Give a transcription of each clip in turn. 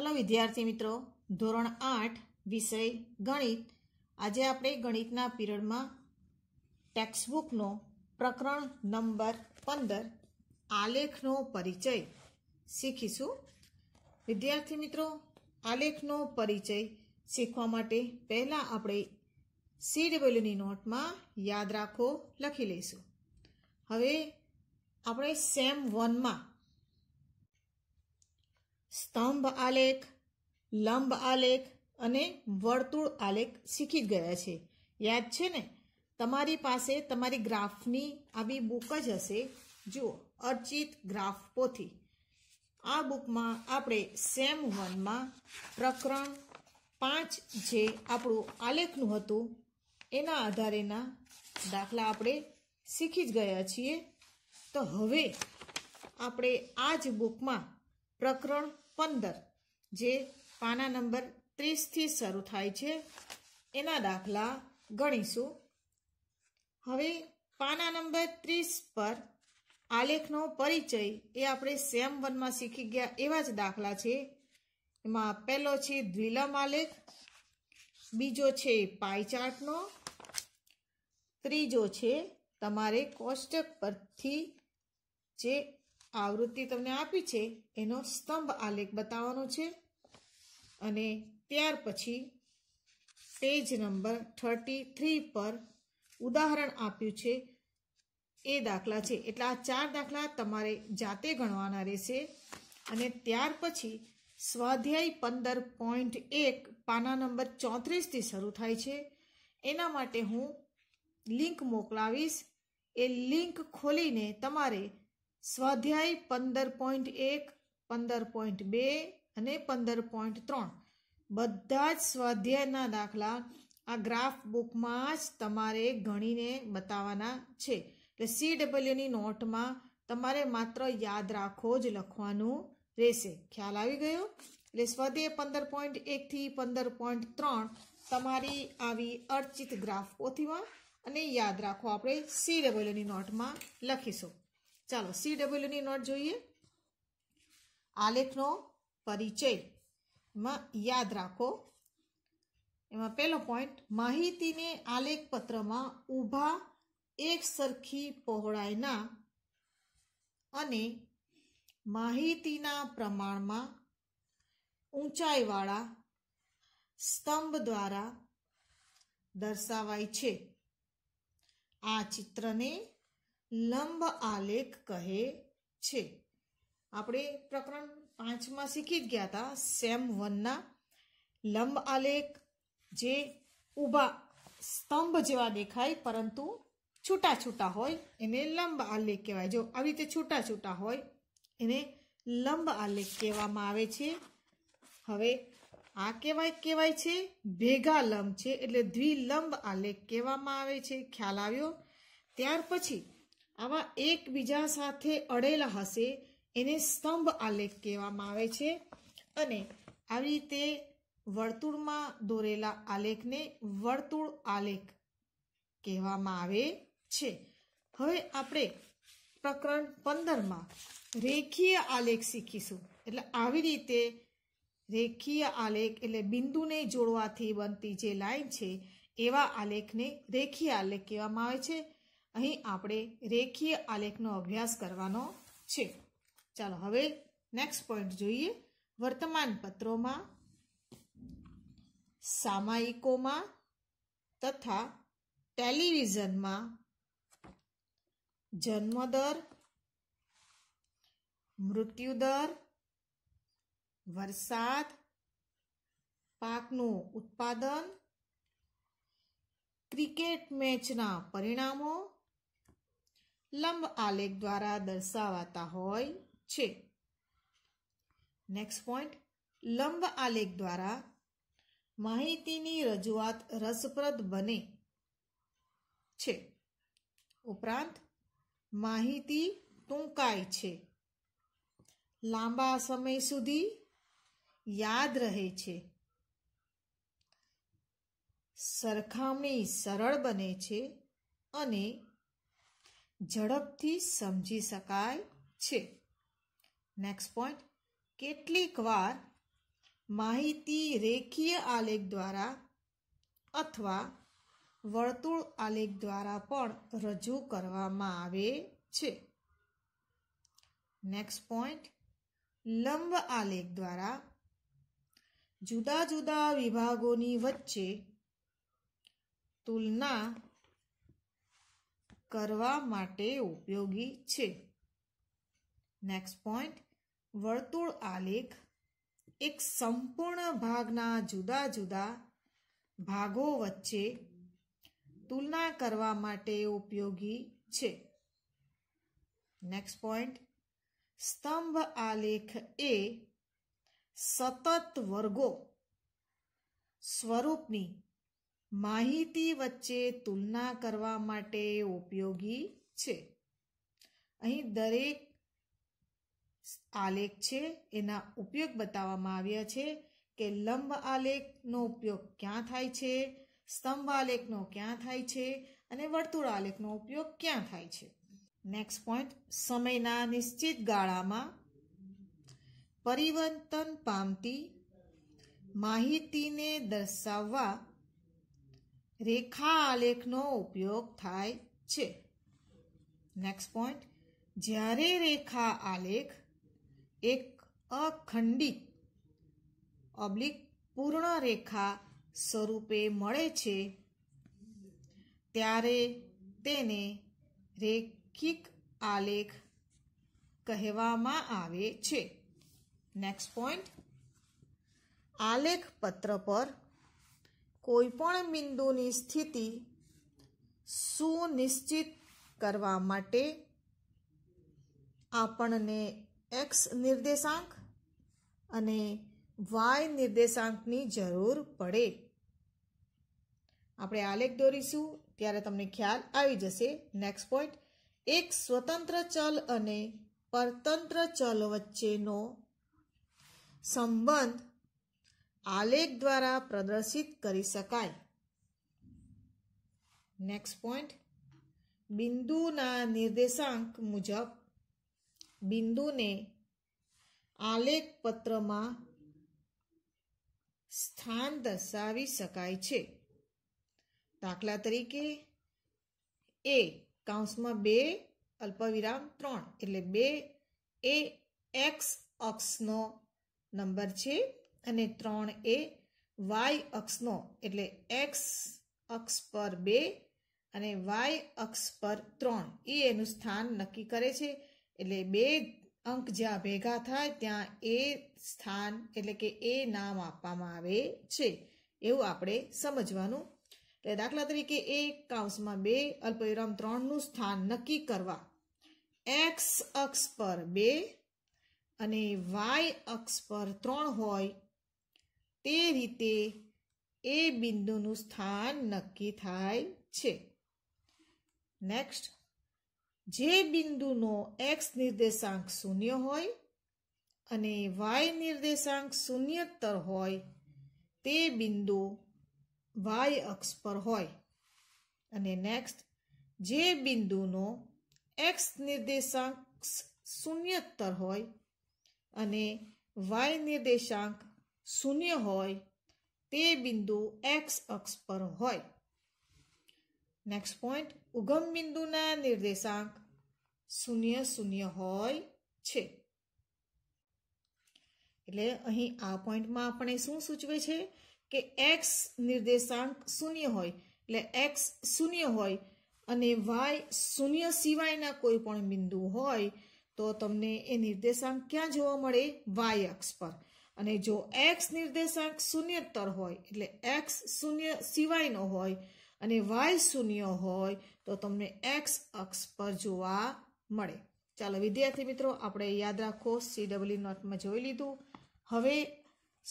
hello વિદ્યાર્થી મિત્રો ધોરણ આઠ વિષય ગણિત આજે આપણે ગણિતના પીરિયડમાં ટેક્સ્ટબુકનો પ્રકરણ નંબર પંદર આલેખનો પરિચય શીખીશું વિદ્યાર્થી મિત્રો આલેખનો પરિચય શીખવા માટે પહેલાં આપણે સી ડબલ્યુની નોટમાં યાદ રાખો લખી લઈશું હવે આપણે સેમ વનમાં સ્તંભ આલેખ લંબ આલેખ અને વર્તુળ આલેખ શીખી ગયા છે યાદ છે ને તમારી પાસે તમારી ગ્રાફની આવી બુક જ હશે જુઓ અર્ચિત ગ્રાફ પોથી આ બુકમાં આપણે સેમ વનમાં પ્રકરણ પાંચ જે આપણું આલેખનું હતું એના આધારેના દાખલા આપણે શીખી જ ગયા છીએ તો હવે આપણે આ જ બુકમાં પ્રકરણ પંદર જે પાના નંબર ત્રીસથી શરૂ થાય છે એના દાખલા ગણીશું હવે પાના નંબર ત્રીસ પર આલેખનો પરિચય એ આપણે સેમ વનમાં શીખી ગયા એવા જ દાખલા છે એમાં પહેલો છે દ્વિલમ આલેખ બીજો છે પાઈ ત્રીજો છે તમારે કોષ્ટક પરથી જે આવૃત્તિ તમને આપી છે એનો સ્તંભ આલેખ બતાવવાનો છે અને ત્યાર પછી પેજ નંબર થર્ટી થ્રી પર ઉદાહરણ આપ્યું છે એ દાખલા છે એટલે આ ચાર દાખલા તમારે જાતે ગણવાના રહેશે અને ત્યાર પછી સ્વાધ્યાય પંદર પોઈન્ટ એક પાના નંબર ચોત્રીસથી શરૂ થાય છે એના માટે હું લિંક મોકલાવીશ એ લિંક ખોલીને તમારે સ્વાધ્યાય પંદર પોઈન્ટ એક પંદર પોઈન્ટ બે અને પંદર પોઈન્ટ ત્રણ બધા જ સ્વાધ્યાયના દાખલા આ ગ્રાફ બુકમાં જ તમારે ગણીને બતાવવાના છે એટલે સી ડબલ્યુની નોટમાં તમારે માત્ર યાદ રાખો જ લખવાનું રહેશે ખ્યાલ આવી ગયો એટલે સ્વાધ્યાય પંદર પોઈન્ટ એકથી પંદર પોઈન્ટ ત્રણ તમારી આવી અર્ચિત ગ્રાફ પોથીમાં અને યાદ રાખો આપણે સી ડબલ્યુની નોટમાં લખીશું ચાલો સી ડબલ્યુની નોટ જોઈએ આલેખનો પરિચયમાં યાદ રાખો એમાં પહેલો પોઈન્ટ માહિતીને આલેખપત્રમાં ઊભા એક સરખી પહોળાઈના અને માહિતીના પ્રમાણમાં ઊંચાઈવાળા સ્તંભ દ્વારા દર્શાવાય છે આ ચિત્રને લંબ આલેખ કહે છે આપણે પ્રકરણ પાંચમાં શીખી ગયા હતા સેમ વનના લંબ આલેખ જે ઊભા સ્તંભ જેવા દેખાય પરંતુ છૂટા છૂટા હોય એને લંબ આલેખ કહેવાય જો આવી રીતે છૂટા છૂટા હોય એને લંબ આલેખ કહેવામાં આવે છે હવે આ કહેવાય કહેવાય છે ભેગા લંબ છે એટલે દ્વિલંબ આલેખ કહેવામાં આવે છે ખ્યાલ આવ્યો ત્યાર પછી આવા એકબીજા સાથે અડેલા હશે એને સ્તંભ આલેખ કહેવામાં આવે છે અને આવી રીતે વર્તુળમાં દોરેલા આલેખને વર્તુળ આલેખ કહેવામાં આવે છે હવે આપણે પ્રકરણ પંદરમાં રેખીય આલેખ શીખીશું એટલે આવી રીતે રેખીય આલેખ એટલે બિંદુને જોડવાથી બનતી જે લાઈન છે એવા આલેખને રેખીય આલેખ કહેવામાં આવે છે અહીં આપણે રેખીય આલેખનો અભ્યાસ કરવાનો છે ચાલો હવે નેક્સ્ટ પોઈન્ટ જોઈએ વર્તમાન પત્રોમાં સામાયિકોમાં તથા ટેલિવિઝનમાં જન્મદર મૃત્યુદર વરસાદ પાકનું ઉત્પાદન ક્રિકેટ મેચના પરિણામો લંબ આલેખ દ્વારા દર્શાવાતા હોય છે નેક્સ્ટ પોઈન્ટ લંબ આલેખ દ્વારા માહિતીની રજૂઆત રસપ્રદ બને છે ઉપરાંત માહિતી ટૂંકાય છે લાંબા સમય સુધી યાદ રહે છે સરખામણી સરળ બને છે અને ઝડપથી સમજી શકાય છે નેક્સ્ટ પોઈન્ટ કેટલીકવાર માહિતી રેખીય આલેખ દ્વારા અથવા વર્તુળ આલેખ દ્વારા પણ રજૂ કરવામાં આવે છે નેક્સ્ટ પોઈન્ટ લંબ આલેખ દ્વારા જુદા જુદા વિભાગોની વચ્ચે તુલના કરવા માટે ઉપયોગી છે નેક્સ્ટ પોઈન્ટ વર્તુળ આલેખ એક સંપૂર્ણ ભાગના જુદા જુદા ભાગો વચ્ચે તુલના કરવા માટે ઉપયોગી છે નેક્સ્ટ પોઈન્ટ સ્તંભ આલેખ એ સતત વર્ગો સ્વરૂપની માહિતી વચ્ચે તુલના કરવા માટે ઉપયોગી છે અહીં દરેક આલેખ છે એના ઉપયોગ બતાવવામાં આવ્યા છે કે લંબ આલેખનો ઉપયોગ ક્યાં થાય છે સ્તંભ આલેખનો ક્યાં થાય છે અને વર્તુળ આલેખનો ઉપયોગ ક્યાં થાય છે નેક્સ્ટ પોઈન્ટ સમયના નિશ્ચિત ગાળામાં પરિવર્તન પામતી માહિતીને દર્શાવવા રેખા આલેખનો ઉપયોગ થાય છે નેક્સ્ટ પોઈન્ટ જ્યારે રેખા આલેખ એક અખંડિત ઓબ્લિક પૂર્ણ રેખા સ્વરૂપે મળે છે ત્યારે તેને રેખિક આલેખ કહેવામાં આવે છે નેક્સ્ટ પોઈન્ટ આલેખ પત્ર પર કોઈપણ બિંદુની સ્થિતિ સુનિશ્ચિત કરવા માટે આપણને એક્સ નિર્દેશાંક અને વાય નિર્દેશાંકની જરૂર પડે આપણે આલેખ દોરીશું ત્યારે તમને ખ્યાલ આવી જશે નેક્સ્ટ પોઈન્ટ એક સ્વતંત્ર ચલ અને પરતંત્ર ચલ વચ્ચેનો સંબંધ આલેખ દ્વારા પ્રદર્શિત કરી શકાય નેક્સ્ટ પોઈન્ટ બિંદુના નિર્દેશાંક મુજબ બિંદુને આલેખ પત્રમાં સ્થાન દર્શાવી શકાય છે દાખલા તરીકે એ કાઉન્સમાં બે અલ્પવિરામ ત્રણ એટલે બે એ એક્સ અક્ષનો નંબર છે અને ત્રણ એ વાય અક્ષનો એટલે એક્સ અક્ષ પર બે અને વાય અક્ષ પર ત્રણ એ એનું સ્થાન નક્કી કરે છે એટલે બે અંક જ્યાં ભેગા થાય ત્યાં એ સ્થાન એટલે કે એ નામ આપવામાં આવે છે એવું આપણે સમજવાનું એટલે દાખલા તરીકે એક કાઉન્સમાં બે અલ્પવિરામ ત્રણનું સ્થાન નક્કી કરવા એક્સ અક્ષ પર બે અને વાય અક્ષ પર ત્રણ હોય તે રીતે એ બિંદુનું સ્થાન નક્કી થાય છે નેક્સ્ટ જે બિંદુનો એક્સ નિર્દેશાંક શૂન્ય હોય અને વાય નિર્દેશાંક શૂન્યતર હોય તે બિંદુ વાય અક્ષ પર હોય અને નેક્સ્ટ જે બિંદુનો એક્સ નિર્દેશાંક શૂન્યતર હોય અને વાય નિર્દેશાંક શૂન્ય હોય તે બિંદુ એક્સ અક્ષ પર હોય નેક્સ્ટ પોઈન્ટ ઉગમ બિંદુના નિર્દેશાંક શૂન્ય શૂન્ય હોય છે એટલે અહીં આ પોઈન્ટમાં આપણે શું સૂચવે છે કે એક્સ નિર્દેશાંક શૂન્ય હોય એટલે એક્સ શૂન્ય હોય અને વાય શૂન્ય સિવાયના કોઈ પણ બિંદુ હોય તો તમને એ નિર્દેશાંક ક્યાં જોવા મળે વાય અક્ષ પર અને જો એક્સ નિર્દેશાંક શૂન્યતર હોય એટલે એક્સ શૂન્ય સિવાયનો હોય અને વાય શૂન્ય હોય તો તમને એક્સ અક્ષ પર જોવા મળે ચાલો વિદ્યાર્થી મિત્રો આપણે યાદ રાખો સીડબલ્યુ નોટમાં જોઈ લીધું હવે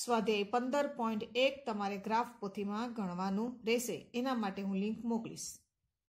સ્વાધ્યાય પંદર પોઈન્ટ એક તમારે ગ્રાફ પોથીમાં ગણવાનું રહેશે એના માટે હું લિંક મોકલીશ